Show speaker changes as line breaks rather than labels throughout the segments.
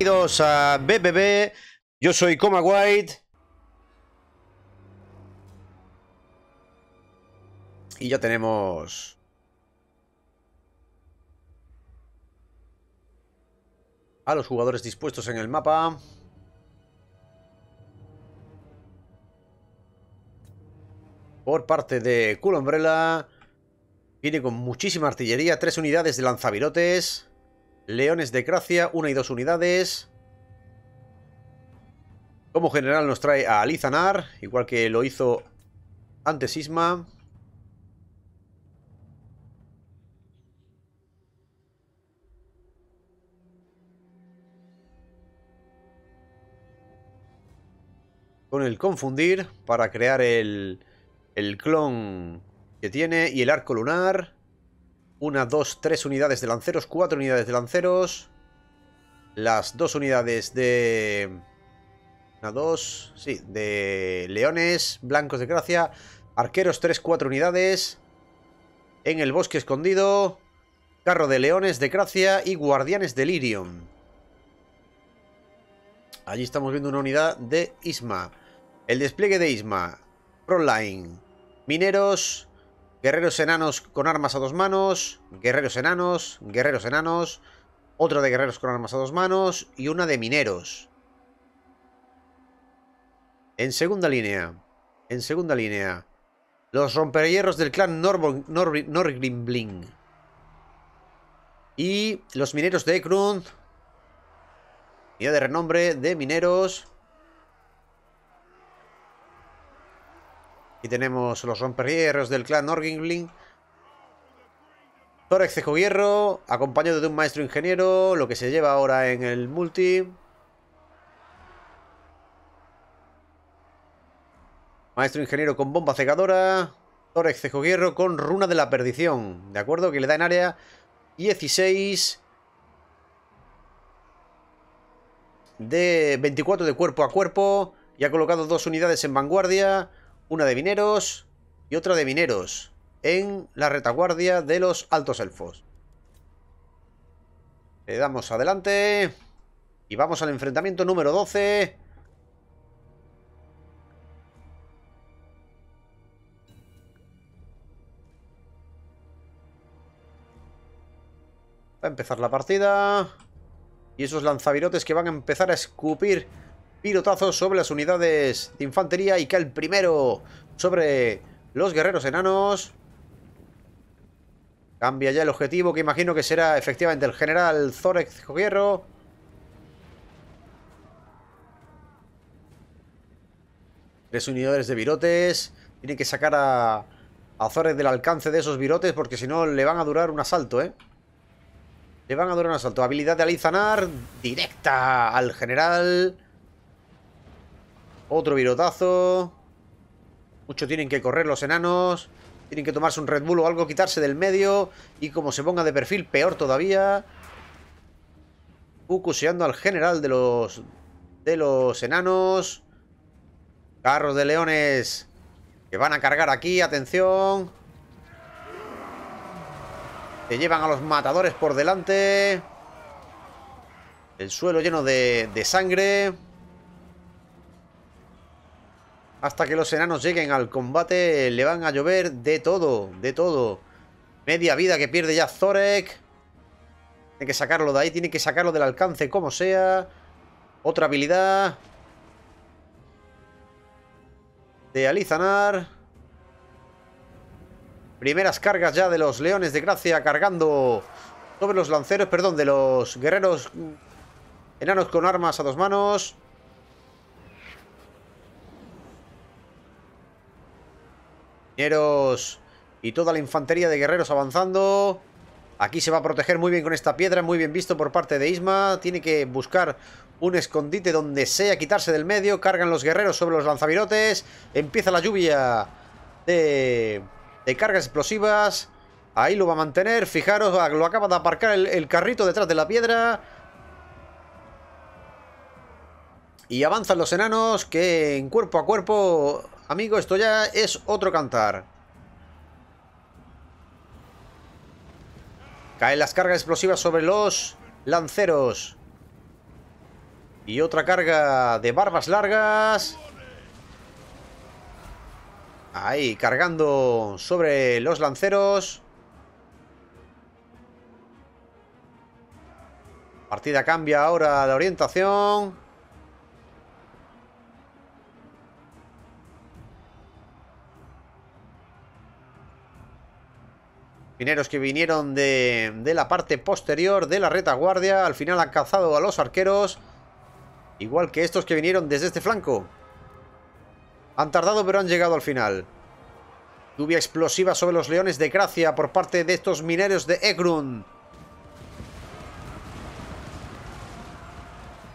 Bienvenidos a BBB, yo soy Coma White. Y ya tenemos... A los jugadores dispuestos en el mapa. Por parte de Cool Umbrella. Viene con muchísima artillería, tres unidades de lanzavirotes. Leones de Gracia, una y dos unidades. Como general nos trae a Alizanar, igual que lo hizo antes Isma. Con el confundir para crear el, el clon que tiene y el arco lunar. Una, dos, tres unidades de lanceros, cuatro unidades de lanceros. Las dos unidades de... Una, dos, sí, de leones, blancos de gracia. Arqueros, tres, cuatro unidades. En el bosque escondido. Carro de leones de gracia y guardianes de Lirium. Allí estamos viendo una unidad de Isma. El despliegue de Isma. Proline. Mineros Guerreros enanos con armas a dos manos. Guerreros enanos. Guerreros enanos. Otra de guerreros con armas a dos manos. Y una de mineros. En segunda línea. En segunda línea. Los romperhierros del clan Norgrimbling. y los mineros de Ekrund. Unidad de renombre de mineros. Y tenemos los romperierros del clan Orgingling. Torex Cejo Hierro, acompañado de un maestro ingeniero, lo que se lleva ahora en el multi. Maestro ingeniero con bomba cegadora. Torex Cejo con runa de la perdición. De acuerdo, que le da en área 16 de 24 de cuerpo a cuerpo y ha colocado dos unidades en vanguardia una de mineros y otra de mineros en la retaguardia de los altos elfos. Le damos adelante y vamos al enfrentamiento número 12. Va a empezar la partida. Y esos lanzavirotes que van a empezar a escupir pilotazo sobre las unidades de infantería y cae el primero sobre los guerreros enanos. Cambia ya el objetivo, que imagino que será efectivamente el general Zorex Joguerro Tres unidades de virotes. Tiene que sacar a, a Zorex del alcance de esos virotes porque si no le van a durar un asalto, ¿eh? Le van a durar un asalto. Habilidad de Alizanar directa al general. Otro virotazo. Mucho tienen que correr los enanos. Tienen que tomarse un Red Bull o algo, quitarse del medio. Y como se ponga de perfil, peor todavía. Cucuseando al general de los... De los enanos. Carros de leones. Que van a cargar aquí, atención. Se llevan a los matadores por delante. El suelo lleno de, de sangre. Hasta que los enanos lleguen al combate le van a llover de todo, de todo. Media vida que pierde ya Zorek. Tiene que sacarlo de ahí, tiene que sacarlo del alcance como sea. Otra habilidad. De Alizanar. Primeras cargas ya de los leones de gracia cargando sobre los lanceros, perdón, de los guerreros mm, enanos con armas a dos manos. y toda la infantería de guerreros avanzando. Aquí se va a proteger muy bien con esta piedra, muy bien visto por parte de Isma. Tiene que buscar un escondite donde sea, quitarse del medio. Cargan los guerreros sobre los lanzavirotes. Empieza la lluvia de, cargas explosivas. Ahí lo va a mantener. Fijaros, ah, lo acaba de aparcar el, el carrito detrás de la piedra. Y avanzan los enanos que en cuerpo a cuerpo Amigo, esto ya es otro cantar. Caen las cargas explosivas sobre los lanceros. Y otra carga de barbas largas. Ahí, cargando sobre los lanceros. Partida cambia ahora La orientación. Mineros que vinieron de, la parte posterior de la retaguardia. Al final han cazado a los arqueros. Igual que estos que vinieron desde este flanco. Han tardado pero han llegado al final. Lluvia explosiva sobre los leones de Gracia por parte de estos mineros de Egrun.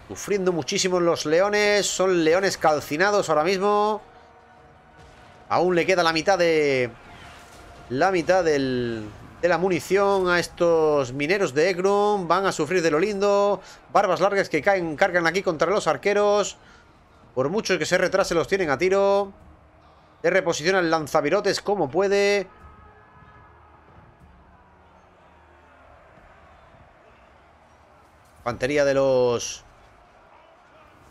Sufriendo muchísimo los leones. Son leones calcinados ahora mismo. Aún le queda la mitad de, la mitad de la munición a estos mineros de Egron Van a sufrir de lo lindo. Barbas largas que caen, cargan aquí contra los arqueros. Por mucho que se retrase, los tienen a tiro. Se reposiciona el lanzavirotes como puede. Pantería de los...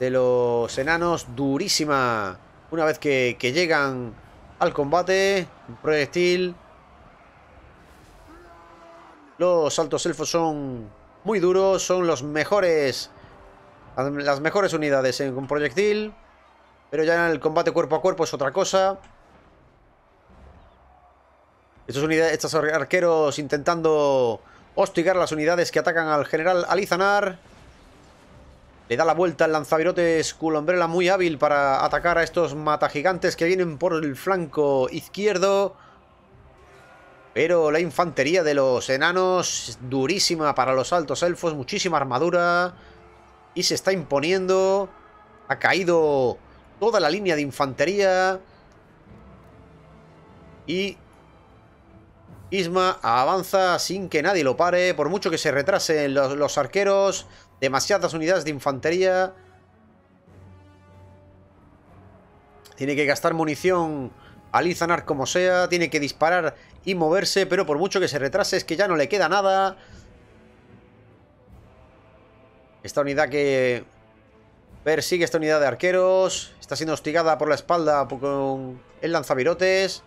De los enanos durísima. Una vez que llegan al combate proyectil. Los altos elfos son muy duros. Son los mejores. Las mejores unidades en un proyectil. Pero ya en el combate cuerpo a cuerpo es otra cosa. Estos, estos arqueros intentando hostigar las unidades que atacan al general Alizanar. Le da la vuelta al lanzavirote Skullombrela muy hábil para atacar a estos matagigantes que vienen por el flanco izquierdo. Pero la infantería de los enanos, durísima para los altos elfos, muchísima armadura. Y se está imponiendo. Ha caído toda la línea de infantería. Y Isma avanza sin que nadie lo pare, por mucho que se retrasen los, arqueros. Demasiadas unidades de infantería. Tiene que gastar munición al Izanar como sea. Tiene que disparar y moverse. Pero por mucho que se retrase es que ya no le queda nada. Esta unidad que persigue esta unidad de arqueros. Está siendo hostigada por la espalda con el lanzavirotes.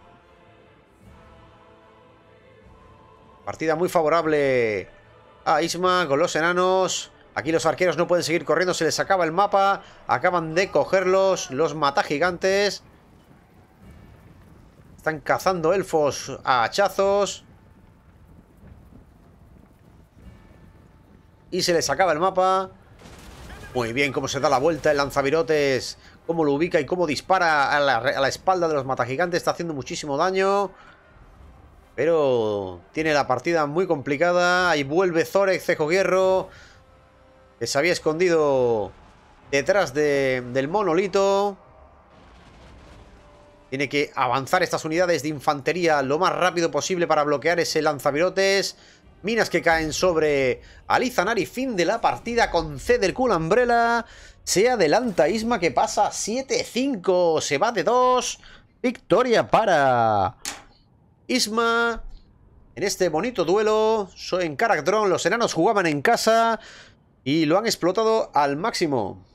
Partida muy favorable a Isma con los enanos. Aquí los arqueros no pueden seguir corriendo, se les acaba el mapa. Acaban de cogerlos, los gigantes, Están cazando elfos a hachazos. Y se les acaba el mapa. Muy bien, cómo se da la vuelta el lanzavirotes. Cómo lo ubica y cómo dispara a la, espalda de los matagigantes. Está haciendo muchísimo daño. Pero tiene la partida muy complicada. Ahí vuelve Zorex Cejo Hierro que se había escondido detrás del monolito. Tiene que avanzar estas unidades de infantería lo más rápido posible para bloquear ese lanzavirotes. Minas que caen sobre Alizanari. Fin de la partida con C del Cool Se adelanta Isma que pasa 7-5. Se va de 2. Victoria para Isma. En este bonito duelo, en Caracdron, los enanos jugaban en casa y lo han explotado al máximo.